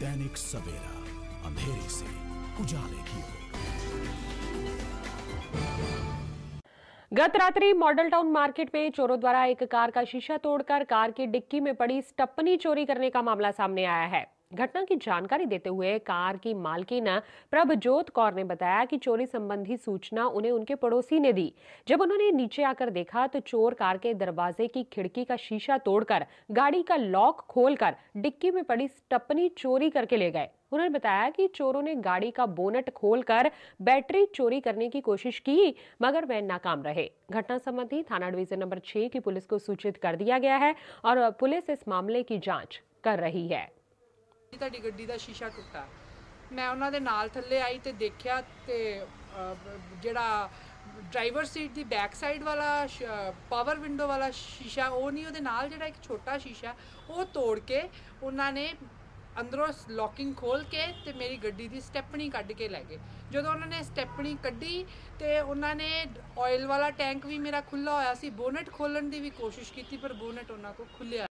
दैनिक सवेरा अंधेरे से उजाले की ओर गत रात्रि मॉडल टाउन मार्केट में चोरों द्वारा एक कार का शीशा तोड़कर कार की डिक्की में पड़ी स्टप्पनी चोरी करने का मामला सामने आया है घटना की जानकारी देते हुए कार की मालकिन प्रभजोत कौर ने बताया कि चोरी संबंधी सूचना उन्हें उनके पड़ोसी ने दी जब उन्होंने नीचे आकर देखा तो चोर कार के दरवाजे की खिड़की का शीशा तोड़कर गाड़ी का लॉक खोलकर डिक्की में पड़ी स्टपनी चोरी करके ले गए उन्होंने बताया कि चोरों ने गाड़ी का बोनट खोलकर बैटरी चोरी करने की कोशिश की मगर वह नाकाम रहे घटना संबंधी थाना डिवीजन नंबर छह की पुलिस को सूचित कर दिया गया है और पुलिस इस मामले की जांच कर रही है ਤੁਹਾਡੀ ਗੱਡੀ ਦਾ ਸ਼ੀਸ਼ਾ ਟੁੱਟਾ ਮੈਂ ਉਹਨਾਂ ਦੇ ਨਾਲ ਥੱਲੇ ਆਈ ਤੇ ਦੇਖਿਆ ਤੇ ਜਿਹੜਾ ਡਰਾਈਵਰ ਸੀਟ ਦੀ ਬੈਕ ਸਾਈਡ ਵਾਲਾ ਪਾਵਰ ਵਿੰਡੋ ਵਾਲਾ ਸ਼ੀਸ਼ਾ ਉਹ ਨਹੀਂ ਉਹਦੇ ਨਾਲ ਜਿਹੜਾ ਇੱਕ ਛੋਟਾ ਸ਼ੀਸ਼ਾ ਉਹ ਤੋੜ ਕੇ ਉਹਨਾਂ ਨੇ ਅੰਦਰੋਂ ਲੋਕਿੰਗ ਖੋਲ ਕੇ ਤੇ ਮੇਰੀ ਗੱਡੀ ਦੀ ਸਟੈਪਣੀ ਕੱਢ ਕੇ ਲੈ ਗਏ ਜਦੋਂ ਉਹਨਾਂ ਨੇ ਸਟੈਪਣੀ ਕੱਢੀ ਤੇ ਉਹਨਾਂ ਨੇ ਆਇਲ ਵਾਲਾ ਟੈਂਕ ਵੀ ਮੇਰਾ ਖੁੱਲਾ ਹੋਇਆ ਸੀ ਬੋਨਟ ਖੋਲਣ ਦੀ ਵੀ ਕੋਸ਼ਿਸ਼ ਕੀਤੀ ਪਰ ਬੋਨਟ ਉਹਨਾਂ ਕੋ ਖੁੱਲਿਆ